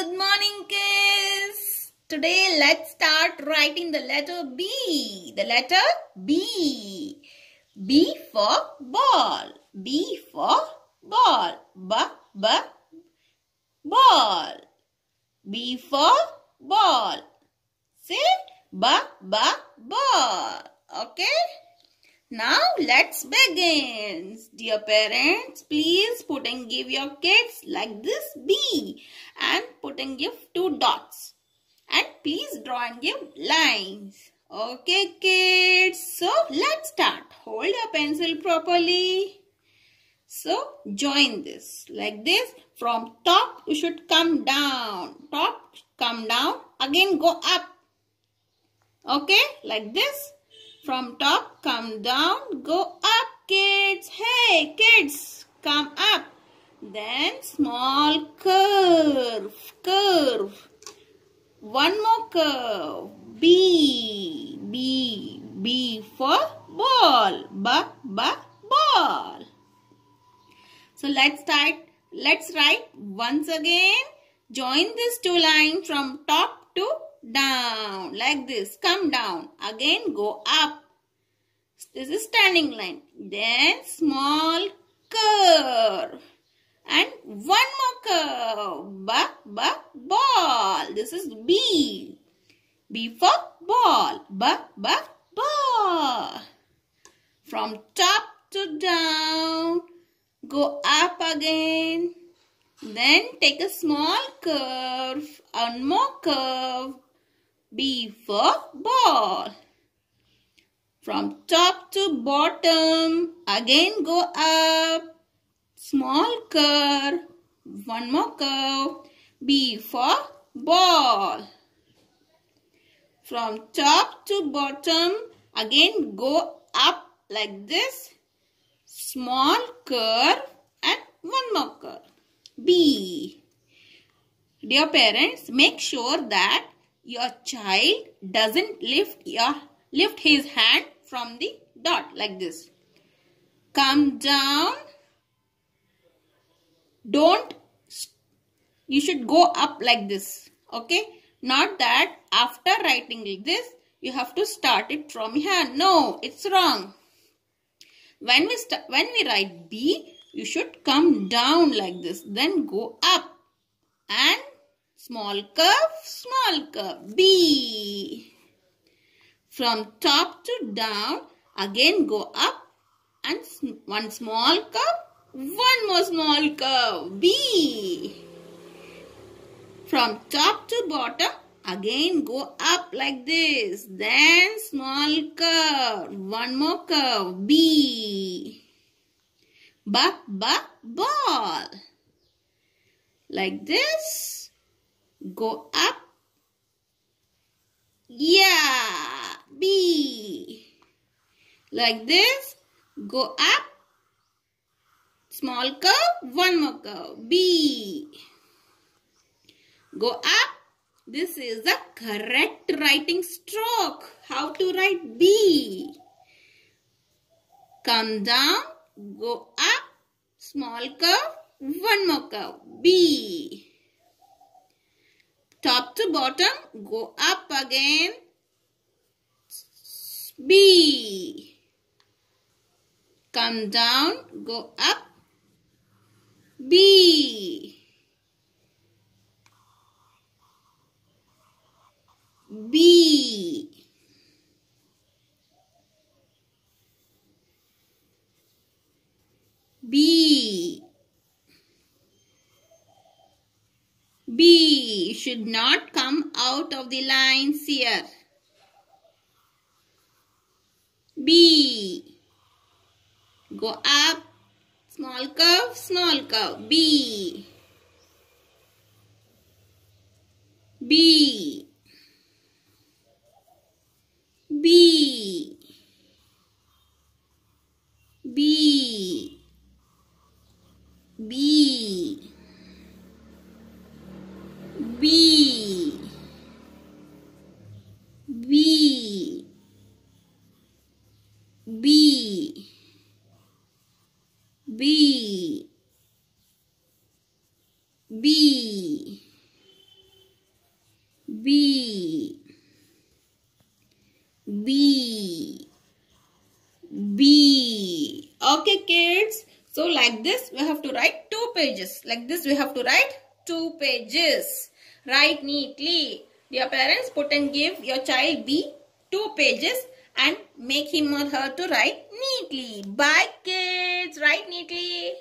Good morning kids. Today let's start writing the letter B. The letter B. B for ball. B for ball. B, B, ball. B for ball. See? B, B, ball. Okay? Now let's begin. Dear parents, please put and give your kids like this B and give two dots. And please draw and give lines. Okay kids, so let's start. Hold your pencil properly. So join this like this. From top you should come down. Top come down. Again go up. Okay, like this. From top come down, go up kids. Hey kids, come up. Then small curve, curve. One more curve. B, B, B for ball. B, B, ball. So let's start. Let's write once again. Join these two lines from top to down. Like this. Come down. Again go up. This is standing line. Then small curve. And one more curve. B, b, ball. This is B. B for ball. B, b, ball. From top to down. Go up again. Then take a small curve. One more curve. B for ball. From top to bottom. Again go up small curve. One more curve. B for ball. From top to bottom, again go up like this. Small curve and one more curve. B. Dear parents, make sure that your child doesn't lift your lift his hand from the dot like this. Come down don't you should go up like this okay not that after writing like this you have to start it from here no it's wrong when we when we write b you should come down like this then go up and small curve small curve b from top to down again go up and one small curve one more small curve. B. From top to bottom, again go up like this. Then small curve. One more curve. B. Buck, buck, ball. Like this. Go up. Yeah. B. Like this. Go up Small curve, one more curve. B. Go up. This is the correct writing stroke. How to write B. Come down, go up, small curve, one more curve. B. Top to bottom, go up again. B. Come down, go up, B. B. B. B should not come out of the lines here. B. Go up Small curve, small curve. B. B. B. B. B. B. B. B B B B okay kids so like this we have to write two pages like this we have to write two pages write neatly dear parents put and give your child B two pages and make him or her to write neatly bye kids write neatly